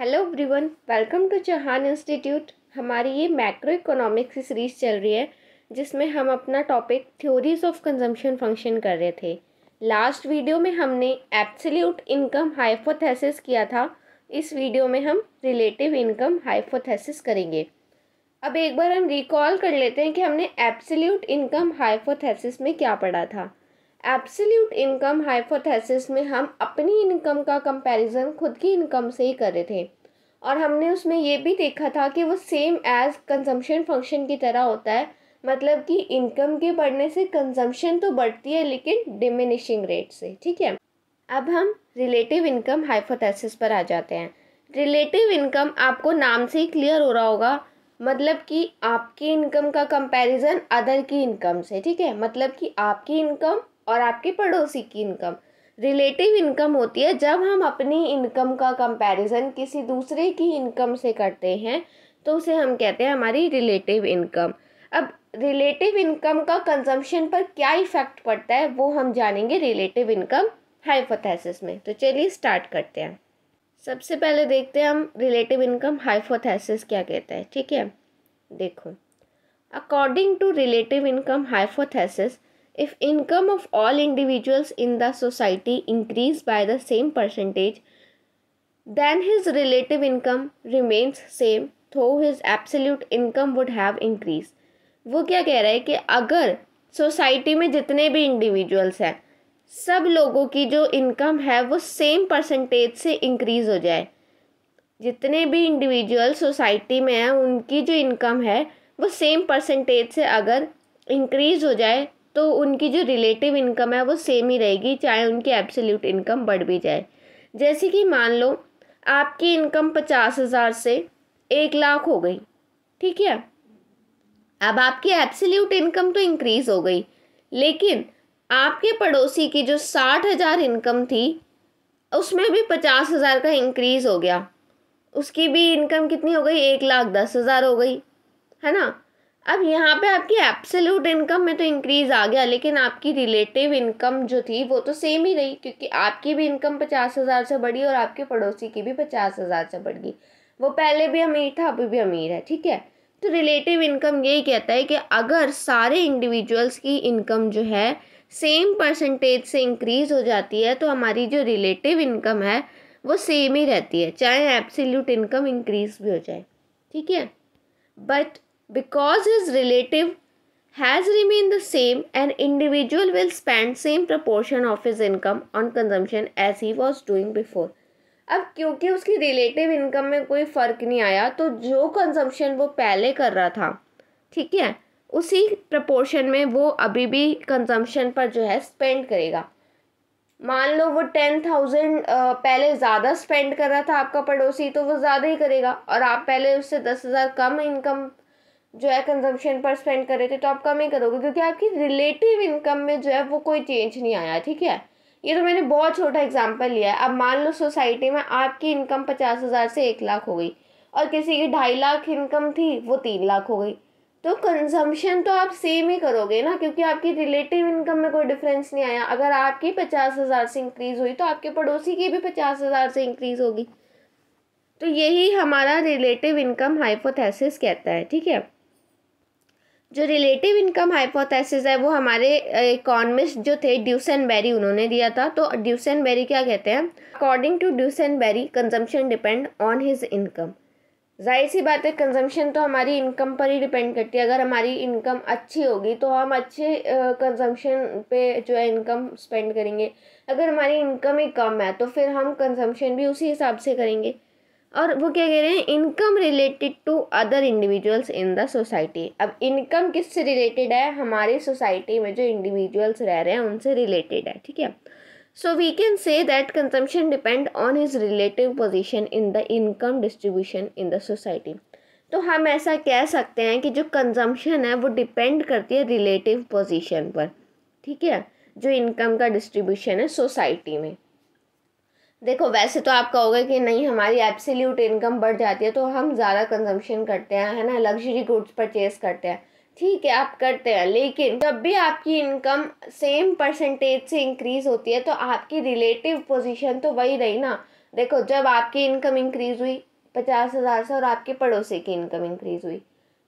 Hello everyone welcome to Chauhan institute हमारी ये macro economics की सीरीज चल रही है जिसमें हम अपना topic theories of consumption function कर रहे थे लास्ट वीडियो में हमने एब्सोल्यूट इनकम हाइपोथेसिस किया था इस वीडियो में हम रिलेटिव इनकम हाइपोथेसिस करेंगे अब एक बार हम रिकॉल कर लेते हैं कि हमने एब्सोल्यूट इनकम हाइपोथेसिस में क्या पढ़ा था एब्सोल्यूट इनकम हाइपोथेसिस में हम अपनी इनकम का कंपैरिजन खुद की इनकम से ही कर रहे थे और हमने उसमें ये भी देखा था कि वो सेम एज कंजम्पशन फंक्शन की तरह होता है मतलब कि इनकम के बढ़ने से कंजम्पशन तो बढ़ती है लेकिन डिमिनिशिंग रेट से ठीक है अब हम रिलेटिव इनकम हाइपोथेसिस पर आ जाते हैं रिलेटिव इनकम आपको नाम से ही क्लियर हो रहा होगा मतलब कि आपकी इनकम का कंपैरिजन अदर की इनकम से ठीक है मतलब कि आपकी इनकम और आपके पड़ोसी की इनकम रिलेटिव इनकम होती है जब हम अपनी इनकम का कंपैरिजन किसी दूसरे की इनकम से करते हैं तो उसे हम कहते हैं हमारी रिलेटिव इनकम अब रिलेटिव इनकम का कंजम्पशन पर क्या इफ़ेक्ट पड़ता है वो हम जानेंगे रिलेटिव इनकम हाइपोथेसिस में तो चलिए स्टार्ट करते हैं सबसे पहले देखते हैं हम रिलेटिव इनकम हाइपोथेसिस क्या कहता है ठीक है देखो according to relative income hypothesis if income of all individuals in the society increase by the same percentage then his relative income remains same though his absolute income would have increased वो क्या कह रहा है कि अगर society में जितने भी इंडिविजुअल्स हैं सब लोगों की जो इनकम है वो सेम परसेंटेज से इंक्रीज़ हो जाए जितने भी इंडिविजुअल सोसाइटी में हैं उनकी जो इनकम है वो सेम परसेंटेज से अगर इंक्रीज़ हो जाए तो उनकी जो रिलेटिव इनकम है वो सेम ही रहेगी चाहे उनकी एब्सोल्यूट इनकम बढ़ भी जाए जैसे कि मान लो आपकी इनकम पचास हज़ार से एक लाख हो गई ठीक है अब आपकी एब्सोल्यूट इनकम तो इंक्रीज़ हो गई लेकिन आपके पड़ोसी की जो साठ हज़ार इनकम थी उसमें भी पचास हज़ार का इंक्रीज़ हो गया उसकी भी इनकम कितनी हो गई एक लाख दस हज़ार हो गई है ना अब यहाँ पे आपकी एब्सोल्यूट इनकम में तो इंक्रीज़ आ गया लेकिन आपकी रिलेटिव इनकम जो थी वो तो सेम ही रही क्योंकि आपकी भी इनकम पचास हज़ार से बढ़ी और आपके पड़ोसी की भी पचास हज़ार से बढ़ गई वो पहले भी अमीर था अभी भी अमीर है ठीक है तो रिलेटिव इनकम यही कहता है कि अगर सारे इंडिविजुअल्स की इनकम जो है सेम परसेंटेज से इंक्रीज़ हो जाती है तो हमारी जो रिलेटिव इनकम है वो सेम ही रहती है चाहे एब्सोल्यूट इनकम इंक्रीज़ भी हो जाए ठीक है but because his relative has remained the same an individual will spend same proportion of his income on consumption as he was doing before अब क्योंकि उसकी रिलेटिव इनकम में कोई फ़र्क नहीं आया तो जो कंजम्पशन वो पहले कर रहा था ठीक है उसी प्रपोर्शन में वो अभी भी कंजम्पशन पर जो है स्पेंड करेगा मान लो वो टेन थाउजेंड पहले ज़्यादा स्पेंड कर रहा था आपका पड़ोसी तो वो ज़्यादा ही करेगा और आप पहले उससे दस हज़ार कम इनकम जो है कंजम्पशन पर स्पेंड कर रहे थे तो आप कम ही करोगे क्योंकि आपकी रिलेटिव इनकम में जो है वो कोई चेंज नहीं आया ठीक है ये तो मैंने बहुत छोटा एग्जाम्पल लिया है अब मान लो सोसाइटी में आपकी इनकम पचास हज़ार से एक लाख हो गई और किसी की ढाई लाख इनकम थी वो तीन लाख हो गई तो कंजम्पशन तो आप सेम ही करोगे ना क्योंकि आपकी रिलेटिव इनकम में कोई डिफरेंस नहीं आया अगर आपकी पचास हज़ार से इंक्रीज़ हुई तो आपके पड़ोसी की भी पचास हज़ार से इंक्रीज़ होगी तो यही हमारा रिलेटिव इनकम हाइपोथेसिस कहता है ठीक है जो रिलेटिव इनकम हाइपोथेसिस है वो हमारे इकोनमिस्ट जो थे ड्यूसन बेरी उन्होंने दिया था तो ड्यूसन बेरी क्या कहते हैं according to Duesenberry consumption depend on his income जाहिर सी बात है कंजम्पशन तो हमारी इनकम पर ही डिपेंड करती है अगर हमारी इनकम अच्छी होगी तो हम अच्छे कंजम्पशन पे जो है इनकम स्पेंड करेंगे अगर हमारी इनकम ही कम है तो फिर हम कंजम्पशन भी उसी हिसाब से करेंगे और वो क्या कह रहे हैं income related to other individuals in the society अब इनकम किससे रिलेटेड है हमारी सोसाइटी में जो इंडिविजुअल्स रह रहे हैं उनसे रिलेटेड है ठीक है so we can say that consumption depend on his relative position in the income distribution in the society तो हम ऐसा कह सकते हैं कि जो कंजम्पशन है वो डिपेंड करती है रिलेटिव पोजिशन पर ठीक है जो इनकम का डिस्ट्रीब्यूशन है सोसाइटी में देखो वैसे तो आप कहोगे कि नहीं हमारी एब्सोल्यूट इनकम बढ़ जाती है तो हम ज़्यादा कंजम्पशन करते हैं है ना लग्जरी गुड्स परचेज करते हैं ठीक है आप करते हैं लेकिन जब भी आपकी इनकम सेम परसेंटेज से इंक्रीज़ होती है तो आपकी रिलेटिव पोजीशन तो वही रही ना देखो जब आपकी इनकम इंक्रीज़ हुई पचास हज़ार से और आपके पड़ोसी की इनकम इंक्रीज़ हुई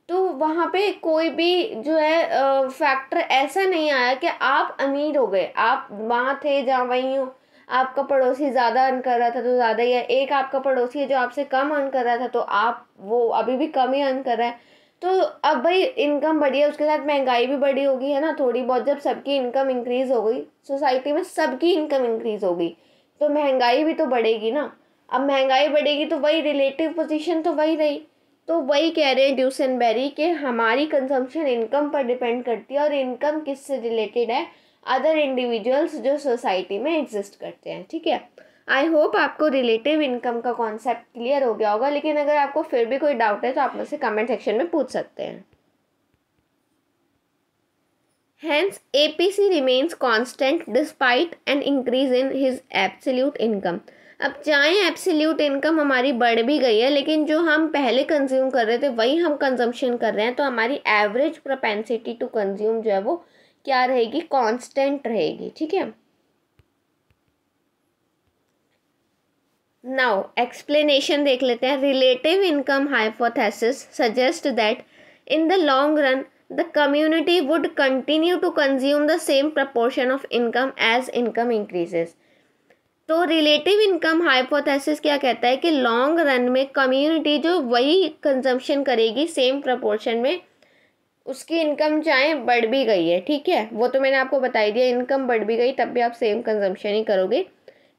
तो वहाँ पे कोई भी जो है फैक्टर ऐसा नहीं आया कि आप अमीर हो गए आप वहाँ थे जहाँ वहीं हो आपका पड़ोसी ज़्यादा अर्न कर रहा था तो ज़्यादा या एक आपका पड़ोसी है जो आपसे कम अर्न कर रहा था तो आप वो अभी भी कम ही अर्न कर रहा है तो अब भाई इनकम बढ़ी है उसके साथ महंगाई भी बढ़ी होगी है ना थोड़ी बहुत जब सबकी इनकम इंक्रीज़ हो गई सोसाइटी में सबकी इनकम इंक्रीज़ हो गई तो महंगाई भी तो बढ़ेगी ना अब महंगाई बढ़ेगी तो वही रिलेटिव पोजीशन तो वही रही तो वही कह रहे हैं ड्यूसन बेरी कि हमारी कंजम्पशन इनकम पर डिपेंड करती है और इनकम किससे रिलेटेड है अदर इंडिविजुअल्स जो सोसाइटी में एग्जिस्ट करते हैं ठीक है आई होप आपको रिलेटिव इनकम का कॉन्सेप्ट क्लियर हो गया होगा लेकिन अगर आपको फिर भी कोई डाउट है तो आप मुझसे कमेंट सेक्शन में पूछ सकते हैं P C remains constant despite an increase in his absolute income अब चाहे एब्सल्यूट इनकम हमारी बढ़ भी गई है लेकिन जो हम पहले कंज्यूम कर रहे थे वही हम कंजम्पशन कर रहे हैं तो हमारी एवरेज प्रोपेंसिटी टू कंज्यूम जो है वो क्या रहेगी कांस्टेंट रहेगी ठीक है नाउ एक्सप्लेनेशन देख लेते हैं relative income hypothesis suggest that in the long run the community would continue to consume the same proportion of income as income increases तो रिलेटिव इनकम हाइपोथेसिस क्या कहता है कि लॉन्ग रन में कम्युनिटी जो वही कंजम्पशन करेगी सेम प्रपोर्शन में उसकी इनकम चाहे बढ़ भी गई है ठीक है वो तो मैंने आपको बताई दिया इनकम बढ़ भी गई तब भी आप सेम कंजम्पशन ही करोगे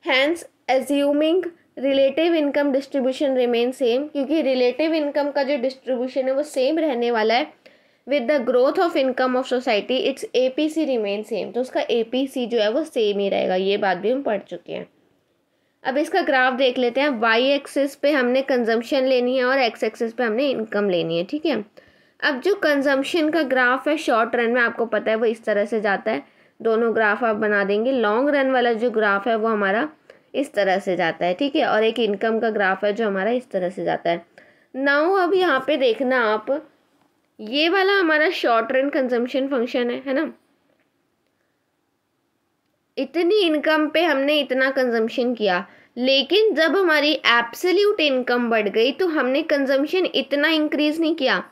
hence assuming relative income distribution remain same क्योंकि रिलेटिव इनकम का जो डिस्ट्रीब्यूशन है वो सेम रहने वाला है with the growth of income of society its A P C remain same तो उसका ए पी सी जो है वो सेम ही रहेगा ये बात भी हम पढ़ चुके हैं अब इसका ग्राफ देख लेते हैं वाई एक्सिस पे हमने कंजम्पशन लेनी है और एक्स एक्सिस पे हमने इनकम लेनी है ठीक है अब जो कंजम्पशन का ग्राफ है शॉर्ट रन में आपको पता है वो इस तरह से जाता है दोनों ग्राफ आप बना देंगे लॉन्ग रन वाला जो ग्राफ है वो हमारा इस तरह से जाता है ठीक है और एक इनकम का ग्राफ है जो हमारा इस तरह से जाता है नाउ अब यहाँ पे देखना आप ये वाला हमारा शॉर्ट रन कंजम्पशन फंक्शन है है ना इतनी इनकम पे हमने इतना कंजम्पशन किया लेकिन जब हमारी एप्सल्यूट इनकम बढ़ गई तो हमने कंजम्पशन इतना इंक्रीज़ नहीं किया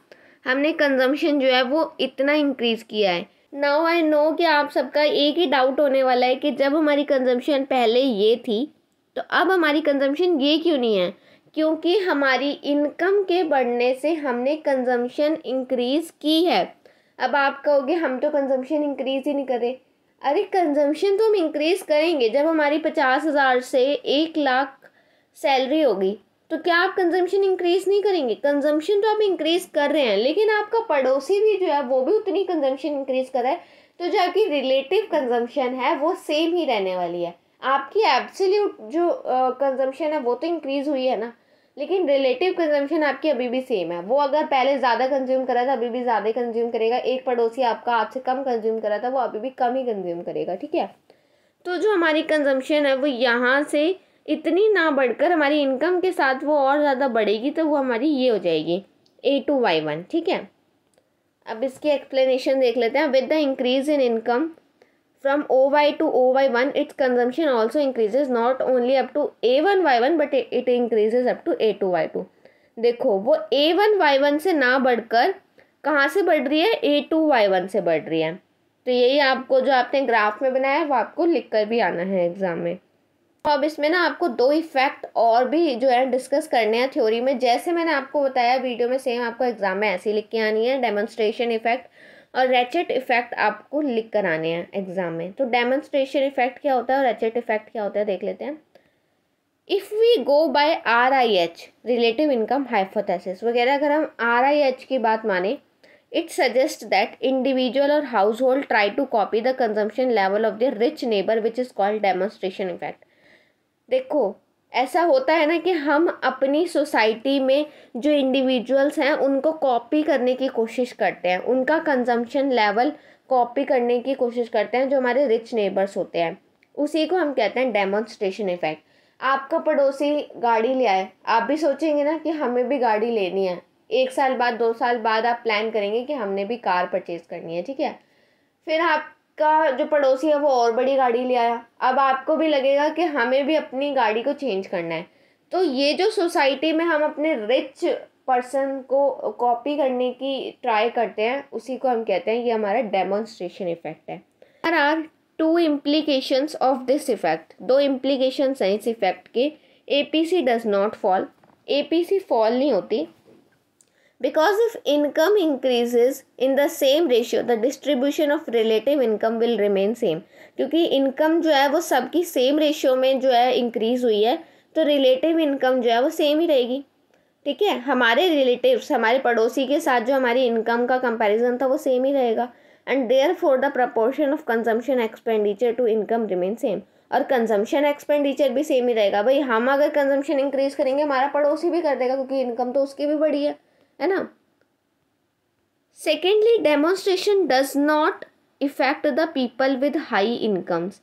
हमने कंजम्पशन जो है वो इतना इंक्रीज़ किया है नाउ आई नो कि आप सबका एक ही डाउट होने वाला है कि जब हमारी कंजम्पशन पहले ये थी तो अब हमारी कंजम्पशन ये क्यों नहीं है क्योंकि हमारी इनकम के बढ़ने से हमने कंजम्पशन इंक्रीज़ की है अब आप कहोगे हम तो कंजम्पशन इंक्रीज़ ही नहीं करें अरे कंजम्पशन तो हम इंक्रीज़ करेंगे जब हमारी पचास हज़ार से एक लाख सैलरी होगी तो क्या आप कंजम्पशन इंक्रीज नहीं करेंगे कंजम्पशन तो आप इंक्रीज कर रहे हैं लेकिन आपका पड़ोसी भी जो है वो भी उतनी कंजम्पशन इंक्रीज कर रहा है तो जो आपकी रिलेटिव कंजम्पशन है वो सेम ही रहने वाली है आपकी एब्सोल्यूट जो कंजम्पशन uh, है वो तो इंक्रीज़ हुई है ना लेकिन रिलेटिव कंजम्पशन आपकी अभी भी सेम है वो अगर पहले ज़्यादा कंज्यूम करा था अभी भी ज़्यादा कंज्यूम करेगा एक पड़ोसी आपका आपसे कम कंज्यूम करा था वो अभी भी कम ही कंज्यूम करेगा ठीक है तो जो हमारी कंजम्पशन है वो यहाँ से इतनी ना बढ़कर हमारी इनकम के साथ वो और ज़्यादा बढ़ेगी तो वो हमारी ये हो जाएगी ए टू वाई वन ठीक है अब इसकी एक्सप्लेनेशन देख लेते हैं with the increase in income from O Y to O Y one its consumption also increases not only up to A one Y one but it increases up to A two Y two देखो वो ए one Y one से ना बढ़कर कहाँ से बढ़ रही है ए टू वाई वन से बढ़ रही है तो यही आपको जो आपने ग्राफ में बनाया है वो आपको लिख कर भी आना है एग्ज़ाम में तो अब इसमें ना आपको दो इफेक्ट और भी जो है डिस्कस करने हैं थ्योरी में जैसे मैंने आपको बताया वीडियो में सेम आपको एग्ज़ाम में ऐसी लिख के आनी है डेमोन्स्ट्रेशन इफेक्ट और रेचेट इफेक्ट आपको लिख कर आने हैं एग्ज़ाम में तो डेमोन्स्ट्रेशन इफेक्ट क्या होता है और रेचेट इफेक्ट क्या होता है देख लेते हैं if we go by R I H relative income hypothesis वगैरह अगर हम आर आई एच की बात माने इट सजेस्ट दैट इंडिविजुअल और household try to copy the consumption level of the rich neighbour which is called demonstration effect देखो ऐसा होता है ना कि हम अपनी सोसाइटी में जो इंडिविजुअल्स हैं उनको कॉपी करने की कोशिश करते हैं उनका कंजम्पशन लेवल कॉपी करने की कोशिश करते हैं जो हमारे रिच नेबर्स होते हैं उसी को हम कहते हैं डेमोन्स्ट्रेशन इफ़ेक्ट आपका पड़ोसी गाड़ी ले आए आप भी सोचेंगे ना कि हमें भी गाड़ी लेनी है एक साल बाद दो साल बाद आप प्लान करेंगे कि हमने भी कार परचेज़ करनी है ठीक है फिर आप का जो पड़ोसी है वो और बड़ी गाड़ी ले आया अब आपको भी लगेगा कि हमें भी अपनी गाड़ी को चेंज करना है तो ये जो सोसाइटी में हम अपने रिच पर्सन को कॉपी करने की ट्राई करते हैं उसी को हम कहते हैं ये हमारा डेमोन्स्ट्रेशन इफ़ेक्ट है are are two implications of this effect दो इम्प्लीकेशंस हैं इस इफ़ेक्ट के A P C does not fall A P C fall नहीं होती Because if income increases in the same ratio, the distribution of relative income will remain same. क्योंकि income जो है वो सबकी same ratio में जो है increase हुई है तो relative income जो है वो same ही रहेगी ठीक है हमारे relatives हमारे पड़ोसी के साथ जो हमारी income का comparison था वो same ही रहेगा and therefore the proportion of consumption expenditure to income income remain same और कंजम्पशन एक्सपेंडिचर भी सेम ही रहेगा भाई हम अगर कंजम्पशन इंक्रीज करेंगे हमारा पड़ोसी भी कर देगा क्योंकि इनकम तो उसकी भी बढ़ी है है ना secondly demonstration does not effect the people with high incomes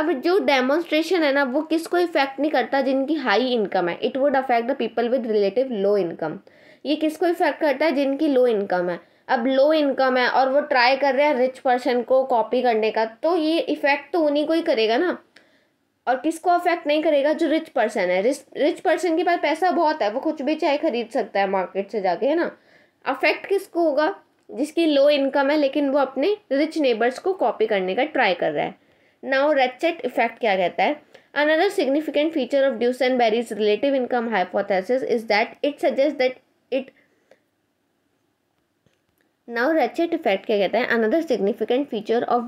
अब जो डेमोन्स्ट्रेशन है ना वो किसको इफेक्ट नहीं करता जिनकी हाई इनकम है it would affect the people with relative low income ये किसको इफेक्ट करता है जिनकी लो इनकम है अब लो इनकम है और वो ट्राई कर रहे हैं रिच पर्सन को कॉपी करने का तो ये इफेक्ट तो उन्हीं को ही करेगा ना और किसको अफेक्ट नहीं करेगा जो रिच पर्सन है रिच रिच पर्सन के पास पैसा बहुत है वो कुछ भी चाहे खरीद सकता है मार्केट से जाके है ना अफेक्ट किसको होगा जिसकी लो इनकम है लेकिन वो अपने रिच नेबर्स को कॉपी करने का ट्राई कर रहा है नाउ रेचेट इफेक्ट क्या कहता है another significant feature of Duesenberry's relative income hypothesis is that it suggest that it now ratchet effect क्या कहते हैं another significant feature of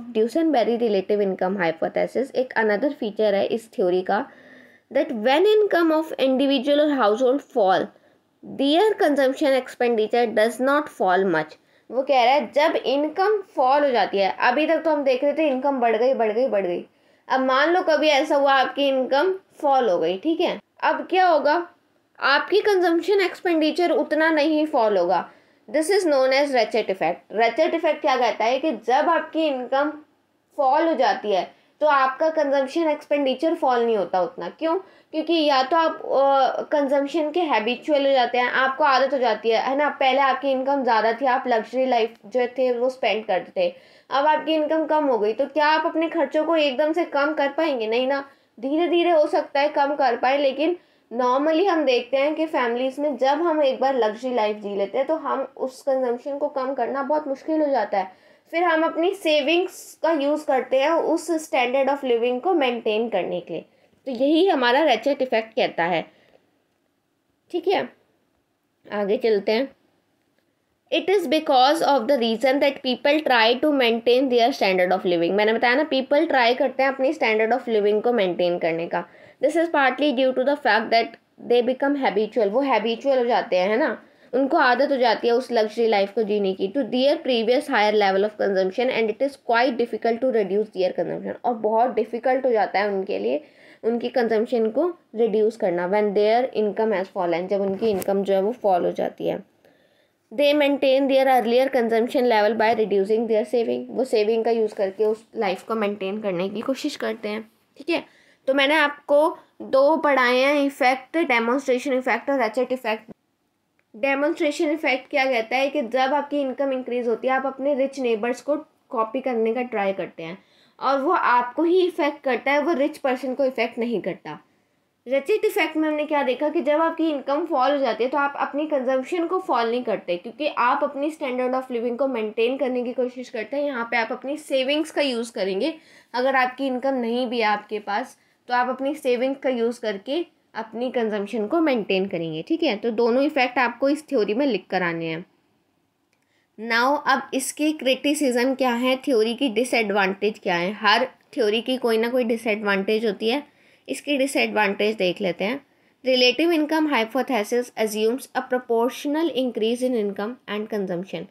Berry relative income hypothesis एक अनदर फीचर है इस theory का that when income of individual और household fall their consumption expenditure does not fall much वो कह रहा है जब इनकम फॉल हो जाती है अभी तक तो हम देख रहे थे इनकम बढ़ गई बढ़ गई बढ़ गई अब मान लो कभी ऐसा हुआ आपकी इनकम फॉल हो गई ठीक है अब क्या होगा आपकी कंजम्पशन एक्सपेंडिचर उतना नहीं फॉल होगा this is known as ratchet effect ratchet effect क्या कहता है कि जब आपकी इनकम फॉल हो जाती है तो आपका कंजम्पशन एक्सपेंडिचर फॉल नहीं होता उतना क्यों क्योंकि या तो आप कंजम्पशन के हैबिचुअल हो जाते हैं आपको आदत हो जाती है है ना पहले आपकी इनकम ज़्यादा थी आप लग्जरी लाइफ जो थे वो स्पेंड करते थे अब आपकी इनकम कम हो गई तो क्या आप अपने खर्चों को एकदम से कम कर पाएंगे नहीं ना धीरे धीरे हो सकता है कम कर पाए लेकिन नॉर्मली हम देखते हैं कि फैमिलीज़ में जब हम एक बार लग्जरी लाइफ जी लेते हैं तो हम उस कंजम्पशन को कम करना बहुत मुश्किल हो जाता है फिर हम अपनी सेविंग्स का यूज़ करते हैं उस स्टैंडर्ड ऑफ लिविंग को मेंटेन करने के लिए तो यही हमारा रेचेट इफ़ेक्ट कहता है ठीक है आगे चलते हैं it is because of the reason that people try to maintain their standard of living मैंने बताया ना पीपल ट्राई करते हैं अपनी स्टैंडर्ड ऑफ लिविंग को मेंटेन करने का this is partly due to the fact that they become habitual वो हैबिचुअल हो जाते हैं है ना उनको आदत हो जाती है उस लग्जरी लाइफ को जीने की to their previous higher level of consumption and it is quite difficult to reduce their consumption और बहुत डिफिकल्ट हो जाता है उनके लिए उनकी कंजम्पशन को रिड्यूस करना when their income has fall and जब उनकी इनकम जो है वो फॉल हो जाती है they maintain their earlier consumption level by reducing their saving वो सेविंग का यूज़ करके उस लाइफ को मेंटेन करने की कोशिश करते हैं ठीक है तो मैंने आपको दो पढ़ाए हैं इफ़ेक्ट डेमोन्स्ट्रेशन इफ़ेक्ट और एचेट इफ़ेक्ट डेमोन्स्ट्रेशन इफ़ेक्ट क्या कहता है कि जब आपकी इनकम इंक्रीज़ होती है आप अपने रिच नेबर्स को कॉपी करने का ट्राई करते हैं और वो आपको ही इफ़ेक्ट करता है वो रिच पर्सन को इफ़ेक्ट नहीं करता रचित इफेक्ट में हमने क्या देखा कि जब आपकी इनकम फॉल हो जाती है तो आप अपनी कंजम्पशन को फॉल नहीं करते क्योंकि आप अपनी स्टैंडर्ड ऑफ लिविंग को मेंटेन करने की कोशिश करते हैं यहाँ पे आप अपनी सेविंग्स का यूज़ करेंगे अगर आपकी इनकम नहीं भी है आपके पास तो आप अपनी सेविंग्स का यूज़ करके अपनी कंजम्पशन को मेंटेन करेंगे ठीक है तो दोनों इफ़ेक्ट आपको इस थ्योरी में लिख कर आने हैं नाउ अब इसके क्रिटिसिज्म क्या है थ्योरी की डिसएडवांटेज क्या है हर थ्योरी की कोई ना कोई डिसएडवांटेज होती है इसकी डिसएडवांटेज देख लेते हैं relative income hypothesis assumes a proportional increase in income and consumption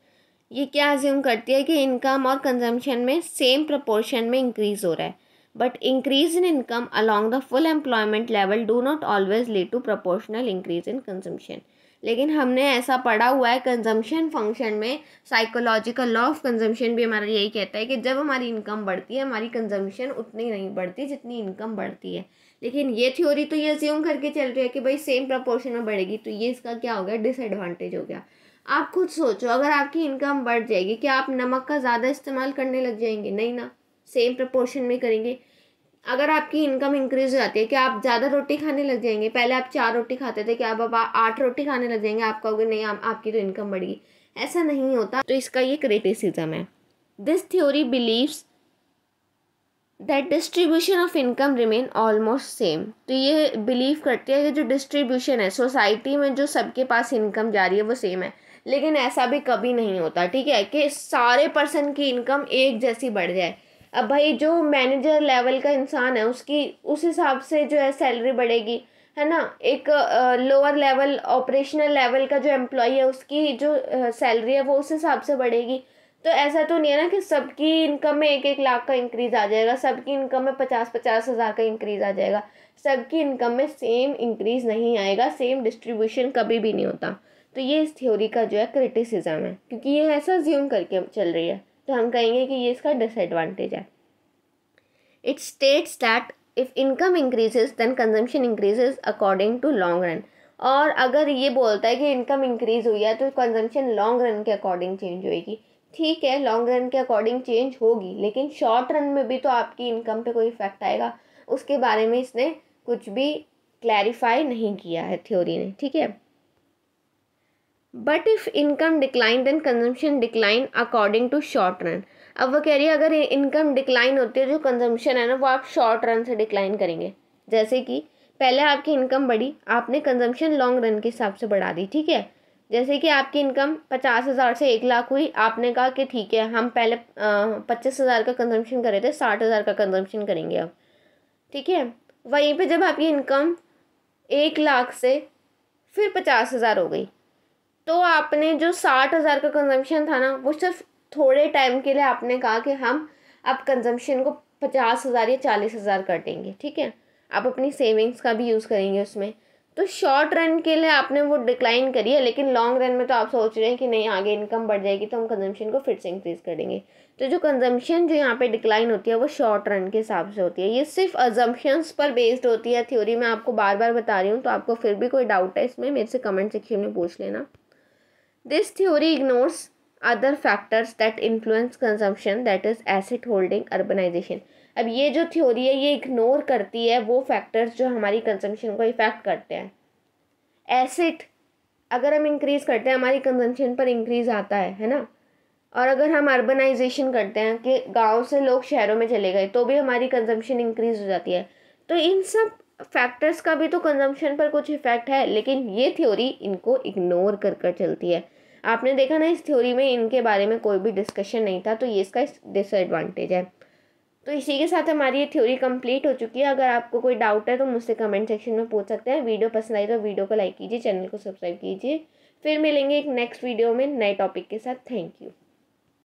ये क्या एज्यूम करती है कि इनकम और कंजम्पशन में सेम प्रोपोर्शन में इंक्रीज़ हो रहा है but increase in income along the full employment level do not always lead to proportional increase in consumption लेकिन हमने ऐसा पढ़ा हुआ है कंजम्पशन फंक्शन में साइकोलॉजिकल लॉ ऑफ कंजम्पशन भी हमारा यही कहता है कि जब हमारी इनकम बढ़ती है हमारी कंजम्पशन उतनी नहीं बढ़ती जितनी इनकम बढ़ती है लेकिन ये थ्योरी तो ये अज्यूम करके चल रही है कि भाई सेम प्रपोर्शन में बढ़ेगी तो ये इसका क्या हो गया डिसएडवांटेज हो गया आप खुद सोचो अगर आपकी इनकम बढ़ जाएगी क्या आप नमक का ज़्यादा इस्तेमाल करने लग जाएंगे नहीं ना सेम प्रपोर्शन में करेंगे अगर आपकी इनकम इंक्रीज हो जाती है कि आप ज़्यादा रोटी खाने लग जाएंगे पहले आप चार रोटी खाते थे कि अब आप आठ रोटी खाने लग जाएंगे आप कहोगे नहीं आप, आपकी तो इनकम बढ़ेगी ऐसा नहीं होता तो इसका ये क्रिटिसिज्म है this theory believes that distribution of income remain almost same तो ये बिलीव करती है कि जो डिस्ट्रीब्यूशन है सोसाइटी में जो सबके पास इनकम जा रही है वो सेम है लेकिन ऐसा भी कभी नहीं होता ठीक है कि सारे पर्सन की इनकम एक जैसी बढ़ जाए अब भाई जो मैनेजर लेवल का इंसान है उसकी उस हिसाब से जो है सैलरी बढ़ेगी है ना एक लोअर लेवल ऑपरेशनल लेवल का जो एम्प्लॉई है उसकी जो सैलरी है वो उस हिसाब से बढ़ेगी तो ऐसा तो नहीं है ना कि सबकी इनकम में एक एक लाख का इंक्रीज़ आ जाएगा सबकी इनकम में पचास पचास हज़ार का इंक्रीज़ आ जाएगा सबकी इनकम में सेम इंक्रीज़ नहीं आएगा सेम डिस्ट्रीब्यूशन कभी भी नहीं होता तो ये इस थ्योरी का जो है क्रिटिसिज्म है क्योंकि ये ऐसा ज्यूम करके चल रही है तो हम कहेंगे कि ये इसका डिसएडवांटेज है it states that if income increases then consumption increases according to long run और अगर ये बोलता है कि इनकम इंक्रीज़ हुई है तो कंजम्पशन लॉन्ग रन के अकॉर्डिंग चेंज होएगी ठीक है लॉन्ग रन के अकॉर्डिंग चेंज होगी लेकिन शॉर्ट रन में भी तो आपकी इनकम पे कोई इफेक्ट आएगा उसके बारे में इसने कुछ भी क्लैरिफाई नहीं किया है थ्योरी ने ठीक है but if income decline then consumption decline according to short run अब वो कह रही है अगर इनकम डिक्लाइन होती है जो कंजम्पशन है ना वो आप शॉर्ट रन से डिक्लाइन करेंगे जैसे कि पहले आपकी इनकम बढ़ी आपने कंजम्पशन लॉन्ग रन के हिसाब से बढ़ा दी ठीक है जैसे कि आपकी इनकम पचास हज़ार से एक लाख हुई आपने कहा कि ठीक है हम पहले पच्चीस हज़ार का कंजम्पशन कर रहे थे साठ हज़ार का कंजम्पशन करेंगे अब ठीक है वहीं पे जब आपकी इनकम एक लाख से फिर पचास हज़ार हो गई तो आपने जो साठ हज़ार का कंजम्पशन था ना वो सिर्फ थोड़े टाइम के लिए आपने कहा कि हम अब कंजम्पशन को पचास हज़ार या चालीस हज़ार कर देंगे ठीक है आप अपनी सेविंग्स का भी यूज़ करेंगे उसमें तो शॉर्ट रन के लिए आपने वो डिक्लाइन करी है लेकिन लॉन्ग रन में तो आप सोच रहे हैं कि नहीं आगे इनकम बढ़ जाएगी तो हम कंजम्पशन को फिर से इंक्रीज़ करेंगे तो जो कंजम्पशन जो यहाँ पे डिक्लाइन होती है वो शॉर्ट रन के हिसाब से होती है ये सिर्फ अजम्पन्स पर बेस्ड होती है थ्योरी मैं आपको बार बार बता रही हूँ तो आपको फिर भी कोई डाउट है इसमें मेरे से कमेंट सेक्शन में पूछ लेना This theory ignores other factors that influence consumption that is asset holding urbanization. अब ये जो थ्योरी है ये इग्नोर करती है वो फैक्टर्स जो हमारी कंजम्पशन को इफ़ेक्ट करते हैं एसिड अगर हम इंक्रीज़ करते हैं हमारी कंजम्पशन पर इंक्रीज़ आता है है ना और अगर हम अर्बनाइजेशन करते हैं कि गांव से लोग शहरों में चले गए तो भी हमारी कंजम्पशन इंक्रीज़ हो जाती है तो इन सब फैक्टर्स का भी तो कंजम्पशन पर कुछ इफ़ेक्ट है लेकिन ये थ्योरी इनको इग्नोर कर कर चलती है आपने देखा ना इस थ्योरी में इनके बारे में कोई भी डिस्कशन नहीं था तो ये इसका डिसएडवांटेज है तो इसी के साथ हमारी ये थ्योरी कंप्लीट हो चुकी है अगर आपको कोई डाउट है तो मुझसे कमेंट सेक्शन में पूछ सकते हैं वीडियो पसंद आई तो वीडियो को लाइक कीजिए चैनल को सब्सक्राइब कीजिए फिर मिलेंगे एक नेक्स्ट वीडियो में नए टॉपिक के साथ थैंक यू